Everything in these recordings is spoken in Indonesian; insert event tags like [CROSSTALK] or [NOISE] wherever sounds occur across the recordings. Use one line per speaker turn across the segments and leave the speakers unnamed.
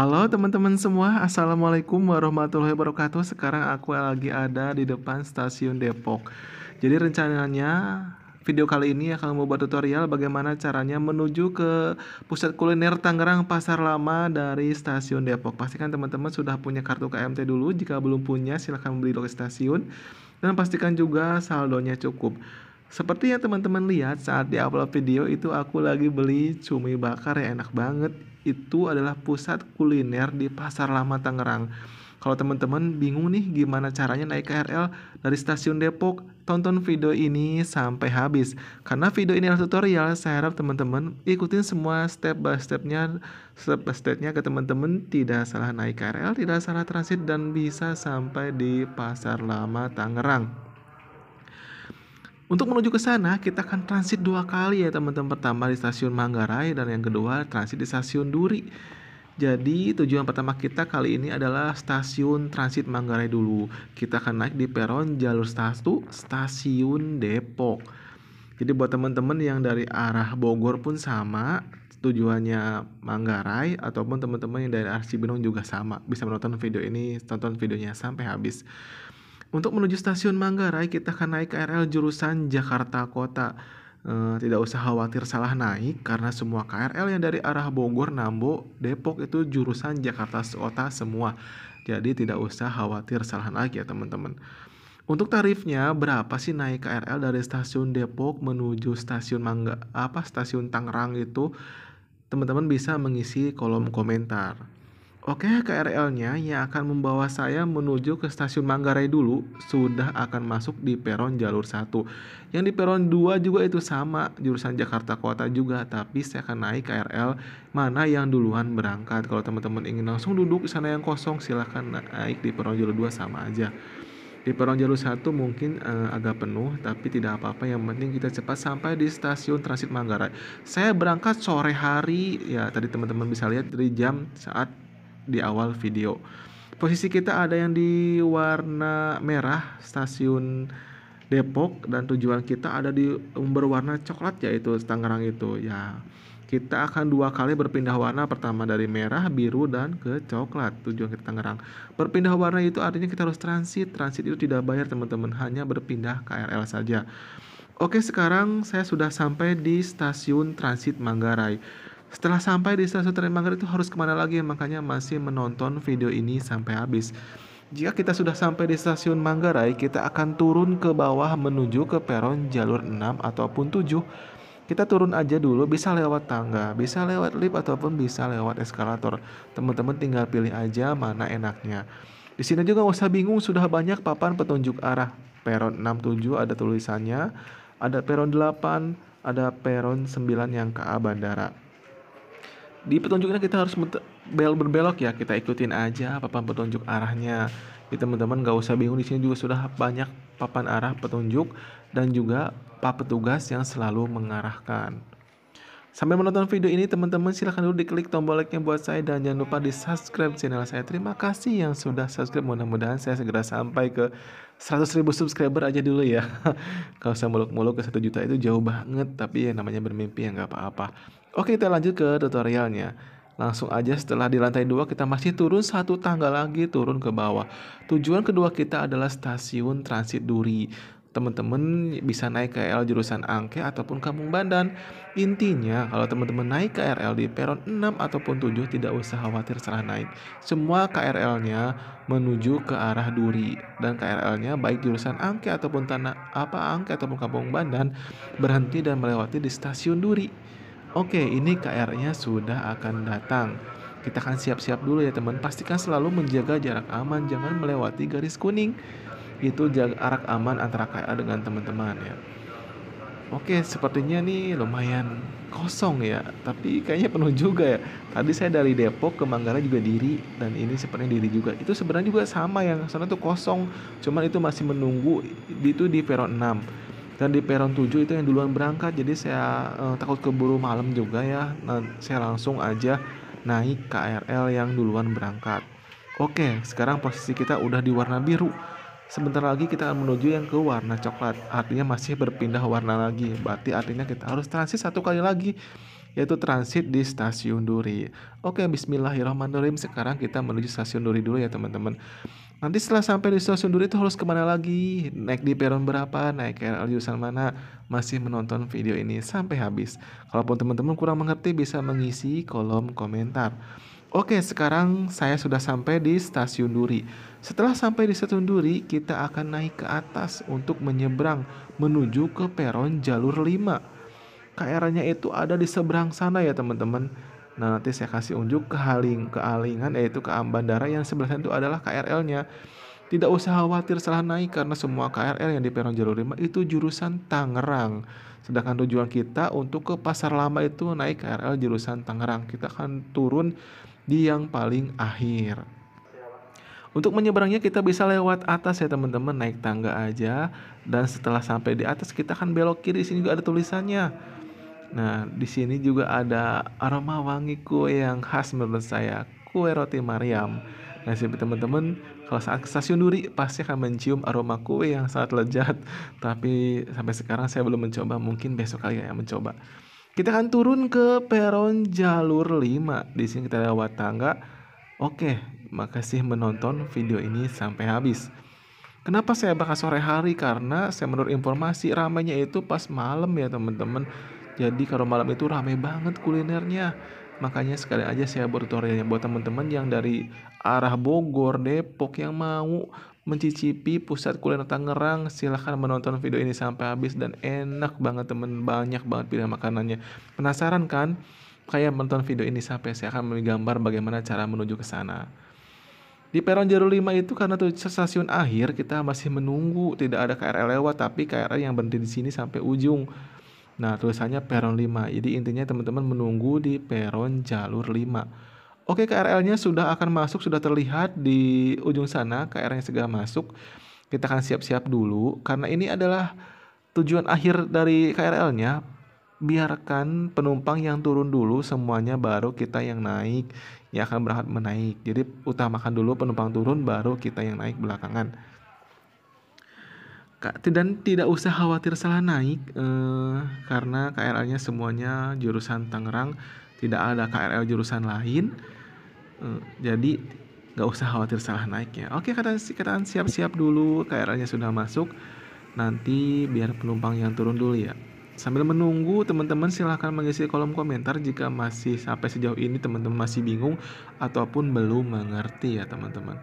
Halo teman-teman semua, Assalamualaikum warahmatullahi wabarakatuh Sekarang aku lagi ada di depan stasiun Depok Jadi rencananya video kali ini akan membuat tutorial bagaimana caranya menuju ke pusat kuliner Tangerang Pasar Lama dari stasiun Depok. Pastikan teman-teman sudah punya kartu KMT dulu. Jika belum punya, silahkan beli lokasi stasiun. Dan pastikan juga saldonya cukup. Seperti yang teman-teman lihat saat di awal video itu aku lagi beli cumi bakar yang enak banget. Itu adalah pusat kuliner di Pasar Lama Tangerang. Kalau teman-teman bingung nih gimana caranya naik KRL dari stasiun Depok, tonton video ini sampai habis. Karena video ini adalah tutorial, saya harap teman-teman ikutin semua step by stepnya, step by stepnya ke teman-teman tidak salah naik KRL, tidak salah transit dan bisa sampai di Pasar Lama Tangerang. Untuk menuju ke sana, kita akan transit dua kali ya teman-teman. Pertama di stasiun Manggarai dan yang kedua transit di stasiun Duri. Jadi tujuan pertama kita kali ini adalah stasiun transit Manggarai dulu. Kita akan naik di peron jalur satu stasiun Depok. Jadi buat teman-teman yang dari arah Bogor pun sama tujuannya Manggarai ataupun teman-teman yang dari arah Cibinong juga sama. Bisa menonton video ini, tonton videonya sampai habis. Untuk menuju stasiun Manggarai, kita akan naik KRL jurusan Jakarta Kota. E, tidak usah khawatir salah naik, karena semua KRL yang dari arah Bogor, Nambo, Depok itu jurusan Jakarta Kota semua. Jadi tidak usah khawatir salah naik ya teman-teman. Untuk tarifnya berapa sih naik KRL dari stasiun Depok menuju stasiun Mangga apa stasiun Tangerang itu? Teman-teman bisa mengisi kolom komentar. Oke, KRL-nya yang akan membawa saya menuju ke stasiun Manggarai dulu sudah akan masuk di peron jalur 1. Yang di peron 2 juga itu sama, jurusan Jakarta Kota juga, tapi saya akan naik KRL mana yang duluan berangkat. Kalau teman-teman ingin langsung duduk di sana yang kosong, silahkan naik di peron jalur 2 sama aja. Di peron jalur 1 mungkin eh, agak penuh tapi tidak apa-apa yang penting kita cepat sampai di stasiun transit Manggarai. Saya berangkat sore hari ya tadi teman-teman bisa lihat dari jam saat di awal video. Posisi kita ada yang di warna merah stasiun Depok dan tujuan kita ada di berwarna coklat yaitu Tangerang itu ya. Kita akan dua kali berpindah warna pertama dari merah, biru dan ke coklat tujuan kita Tangerang. Berpindah warna itu artinya kita harus transit. Transit itu tidak bayar teman-teman, hanya berpindah KRL saja. Oke, sekarang saya sudah sampai di stasiun transit Manggarai. Setelah sampai di stasiun Tren itu harus kemana lagi? Makanya masih menonton video ini sampai habis. Jika kita sudah sampai di stasiun Manggarai, kita akan turun ke bawah menuju ke peron jalur 6 ataupun 7. Kita turun aja dulu, bisa lewat tangga, bisa lewat lift ataupun bisa lewat eskalator. Teman-teman tinggal pilih aja mana enaknya. Di sini juga nggak usah bingung, sudah banyak papan petunjuk arah. Peron 67 ada tulisannya, ada peron 8, ada peron 9 yang ke A Bandara di petunjuknya kita harus bel berbelok ya kita ikutin aja papan petunjuk arahnya jadi teman-teman gak usah bingung di sini juga sudah banyak papan arah petunjuk dan juga pak petugas yang selalu mengarahkan Sampai menonton video ini, teman-teman silahkan dulu diklik tombol like-nya buat saya dan jangan lupa di subscribe channel saya. Terima kasih yang sudah subscribe. Mudah-mudahan saya segera sampai ke 100 ribu subscriber aja dulu ya. [LAUGHS] Kalau saya muluk-muluk ke 1 juta itu jauh banget. Tapi ya namanya bermimpi ya nggak apa-apa. Oke kita lanjut ke tutorialnya. Langsung aja setelah di lantai dua kita masih turun satu tangga lagi turun ke bawah. Tujuan kedua kita adalah stasiun transit Duri teman-teman bisa naik KRL jurusan Angke ataupun Kampung Bandan. Intinya kalau teman-teman naik KRL di peron 6 ataupun 7 tidak usah khawatir salah naik. Semua KRL-nya menuju ke arah Duri dan KRL-nya baik jurusan Angke ataupun tanah apa Angke ataupun Kampung Bandan berhenti dan melewati di stasiun Duri. Oke, ini krl nya sudah akan datang. Kita akan siap-siap dulu ya teman. Pastikan selalu menjaga jarak aman, jangan melewati garis kuning itu jaga arak aman antara KA dengan teman-teman ya. Oke, sepertinya nih lumayan kosong ya, tapi kayaknya penuh juga ya. Tadi saya dari Depok ke Manggarai juga diri dan ini sepertinya diri juga. Itu sebenarnya juga sama yang sana tuh kosong, cuman itu masih menunggu itu di peron 6 dan di peron 7 itu yang duluan berangkat jadi saya eh, takut keburu malam juga ya nah, saya langsung aja naik KRL yang duluan berangkat oke sekarang posisi kita udah di warna biru Sebentar lagi kita akan menuju yang ke warna coklat, artinya masih berpindah warna lagi. Berarti artinya kita harus transit satu kali lagi, yaitu transit di stasiun Duri. Oke, bismillahirrahmanirrahim. Sekarang kita menuju stasiun Duri dulu ya, teman-teman. Nanti setelah sampai di stasiun Duri itu harus kemana lagi? Naik di peron berapa? Naik KRL jurusan mana? Masih menonton video ini sampai habis. Kalaupun teman-teman kurang mengerti bisa mengisi kolom komentar. Oke, sekarang saya sudah sampai di stasiun Duri. Setelah sampai di stasiun Duri, kita akan naik ke atas untuk menyeberang menuju ke peron jalur 5. KR-nya itu ada di seberang sana ya teman-teman. Nah, nanti saya kasih unjuk ke Haling, ke Alingan yaitu ke Ambandara yang sebelah sana itu adalah KRL-nya. Tidak usah khawatir salah naik karena semua KRL yang di peron jalur 5 itu jurusan Tangerang. Sedangkan tujuan kita untuk ke pasar lama itu naik KRL jurusan Tangerang. Kita akan turun di yang paling akhir. Untuk menyeberangnya kita bisa lewat atas ya teman-teman, naik tangga aja dan setelah sampai di atas kita akan belok kiri. sini juga ada tulisannya. Nah, di sini juga ada aroma wangi kue yang khas menurut saya, kue roti Mariam. Nah, teman-teman kalau saat stasiun Duri pasti akan mencium aroma kue yang sangat lezat. Tapi sampai sekarang saya belum mencoba. Mungkin besok kali ya mencoba. Kita akan turun ke peron jalur 5. Di sini kita lewat tangga. Oke, makasih menonton video ini sampai habis. Kenapa saya bakal sore hari? Karena saya menurut informasi ramainya itu pas malam ya teman-teman. Jadi kalau malam itu ramai banget kulinernya. Makanya sekali aja saya tutorialnya buat teman-teman yang dari arah Bogor, Depok yang mau mencicipi pusat kuliner Tangerang, silahkan menonton video ini sampai habis dan enak banget teman banyak banget pilihan makanannya. Penasaran kan? Kayak menonton video ini sampai saya akan menggambar bagaimana cara menuju ke sana. Di peron jeru 5 itu karena tuh stasiun akhir kita masih menunggu tidak ada KRL lewat tapi KRL yang berhenti di sini sampai ujung. Nah, tulisannya peron 5. Jadi intinya teman-teman menunggu di peron jalur 5. Oke, KRL-nya sudah akan masuk, sudah terlihat di ujung sana, KRL-nya segera masuk. Kita akan siap-siap dulu karena ini adalah tujuan akhir dari KRL-nya. Biarkan penumpang yang turun dulu semuanya baru kita yang naik yang akan berangkat menaik. Jadi utamakan dulu penumpang turun baru kita yang naik belakangan dan tidak usah khawatir salah naik eh, karena KRL-nya semuanya jurusan Tangerang tidak ada KRL jurusan lain eh, jadi nggak usah khawatir salah naiknya oke kata kata siap-siap dulu KRL-nya sudah masuk nanti biar penumpang yang turun dulu ya sambil menunggu teman-teman silahkan mengisi kolom komentar jika masih sampai sejauh ini teman-teman masih bingung ataupun belum mengerti ya teman-teman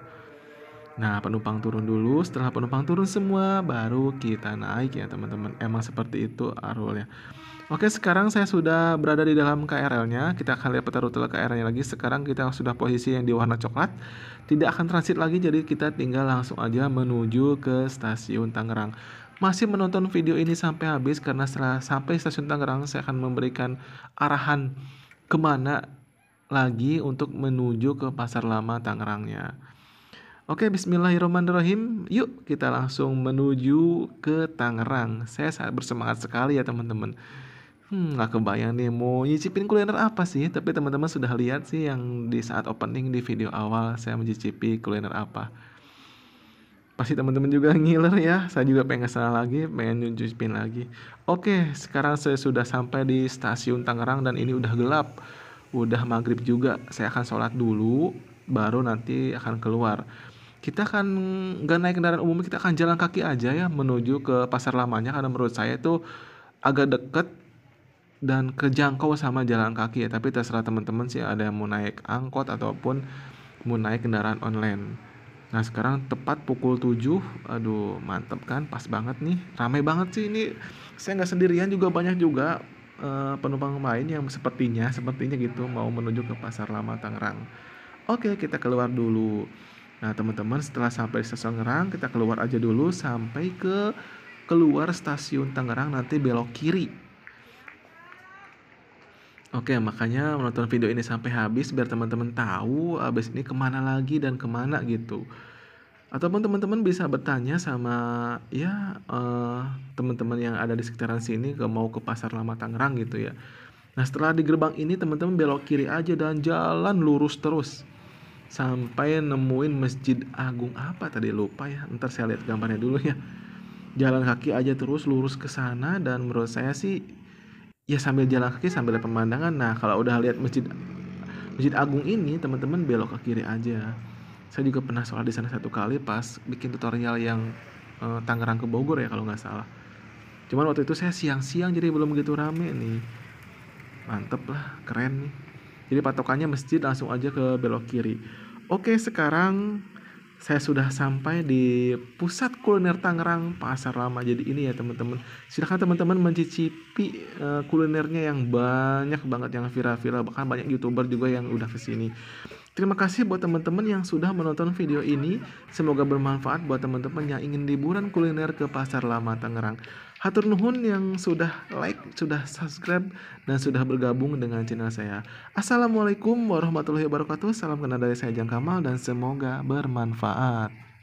Nah, penumpang turun dulu. Setelah penumpang turun semua, baru kita naik ya, teman-teman. Emang seperti itu arulnya. Oke, sekarang saya sudah berada di dalam KRL-nya. Kita akan lihat peta rute KRL-nya lagi. Sekarang kita sudah posisi yang di warna coklat. Tidak akan transit lagi, jadi kita tinggal langsung aja menuju ke stasiun Tangerang. Masih menonton video ini sampai habis karena setelah sampai stasiun Tangerang saya akan memberikan arahan kemana lagi untuk menuju ke pasar lama Tangerangnya. Oke, bismillahirrahmanirrahim. Yuk, kita langsung menuju ke Tangerang. Saya sangat bersemangat sekali ya, teman-teman. Hmm, gak kebayang nih mau nyicipin kuliner apa sih? Tapi teman-teman sudah lihat sih yang di saat opening di video awal saya mencicipi kuliner apa. Pasti teman-teman juga ngiler ya. Saya juga pengen kesana lagi, pengen nyicipin lagi. Oke, sekarang saya sudah sampai di stasiun Tangerang dan ini udah gelap. Udah maghrib juga. Saya akan sholat dulu, baru nanti akan keluar kita akan nggak naik kendaraan umum kita akan jalan kaki aja ya menuju ke pasar lamanya karena menurut saya itu agak deket dan kejangkau sama jalan kaki ya tapi terserah teman-teman sih ada yang mau naik angkot ataupun mau naik kendaraan online nah sekarang tepat pukul 7 aduh mantep kan pas banget nih ramai banget sih ini saya nggak sendirian juga banyak juga uh, penumpang lain yang sepertinya sepertinya gitu mau menuju ke pasar lama Tangerang oke kita keluar dulu Nah teman-teman setelah sampai di stasiun Tangerang kita keluar aja dulu sampai ke keluar stasiun Tangerang nanti belok kiri. Oke makanya menonton video ini sampai habis biar teman-teman tahu habis ini kemana lagi dan kemana gitu. Ataupun teman-teman bisa bertanya sama ya teman eh, teman-teman yang ada di sekitaran sini ke mau ke pasar lama Tangerang gitu ya. Nah setelah di gerbang ini teman-teman belok kiri aja dan jalan lurus terus sampai nemuin masjid agung apa tadi lupa ya ntar saya lihat gambarnya dulu ya jalan kaki aja terus lurus ke sana dan menurut saya sih ya sambil jalan kaki sambil lihat pemandangan nah kalau udah lihat masjid masjid agung ini teman-teman belok ke kiri aja saya juga pernah sholat di sana satu kali pas bikin tutorial yang eh, Tangerang ke Bogor ya kalau nggak salah cuman waktu itu saya siang-siang jadi belum begitu rame nih mantep lah keren nih jadi patokannya masjid langsung aja ke belok kiri. Oke, sekarang saya sudah sampai di pusat kuliner Tangerang Pasar Lama. Jadi ini ya teman-teman. Silahkan teman-teman mencicipi uh, kulinernya yang banyak banget yang viral-viral bahkan banyak youtuber juga yang udah kesini. Terima kasih buat teman-teman yang sudah menonton video ini. Semoga bermanfaat buat teman-teman yang ingin liburan kuliner ke Pasar Lama Tangerang. Hatur nuhun yang sudah like, sudah subscribe, dan sudah bergabung dengan channel saya. Assalamualaikum warahmatullahi wabarakatuh. Salam kenal dari saya Jang Kamal dan semoga bermanfaat.